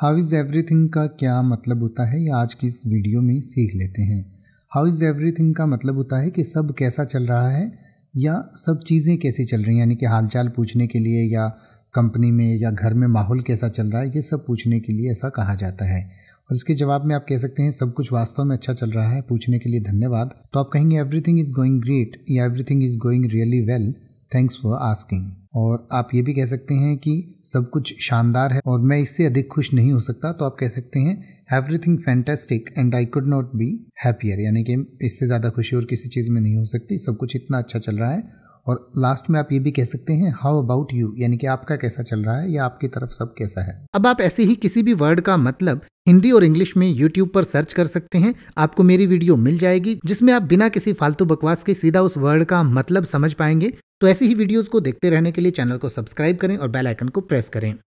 how is everything का क्या मतलब होता है ये आज की इस वीडियो में सीख लेते हैं हाउ इज़ एवरीथिंग का मतलब होता है कि सब कैसा चल रहा है या सब चीज़ें कैसी चल रही हैं यानी कि हालचाल पूछने के लिए या कंपनी में या घर में माहौल कैसा चल रहा है ये सब पूछने के लिए ऐसा कहा जाता है और इसके जवाब में आप कह सकते हैं सब कुछ वास्तव में अच्छा चल रहा है पूछने के लिए धन्यवाद तो आप कहेंगे एवरीथिंग इज़ गोइंग ग्रेट या everything is going really well thanks for asking और आप ये भी कह सकते हैं कि सब कुछ शानदार है और मैं इससे अधिक खुश नहीं हो सकता तो आप कह सकते हैं everything fantastic and I could not be happier यानी कि इससे ज़्यादा खुशी और किसी चीज़ में नहीं हो सकती सब कुछ इतना अच्छा चल रहा है और लास्ट में आप ये भी कह सकते हैं हाउ अबाउट यू यानी कि आपका कैसा चल रहा है या आपकी तरफ सब कैसा है अब आप ऐसे ही किसी भी वर्ड का मतलब हिंदी और इंग्लिश में यूट्यूब पर सर्च कर सकते हैं आपको मेरी वीडियो मिल जाएगी जिसमें आप बिना किसी फालतू बकवास के सीधा उस वर्ड का मतलब समझ पाएंगे तो ऐसी ही वीडियोस को देखते रहने के लिए चैनल को सब्सक्राइब करें और बेल आइकन को प्रेस करें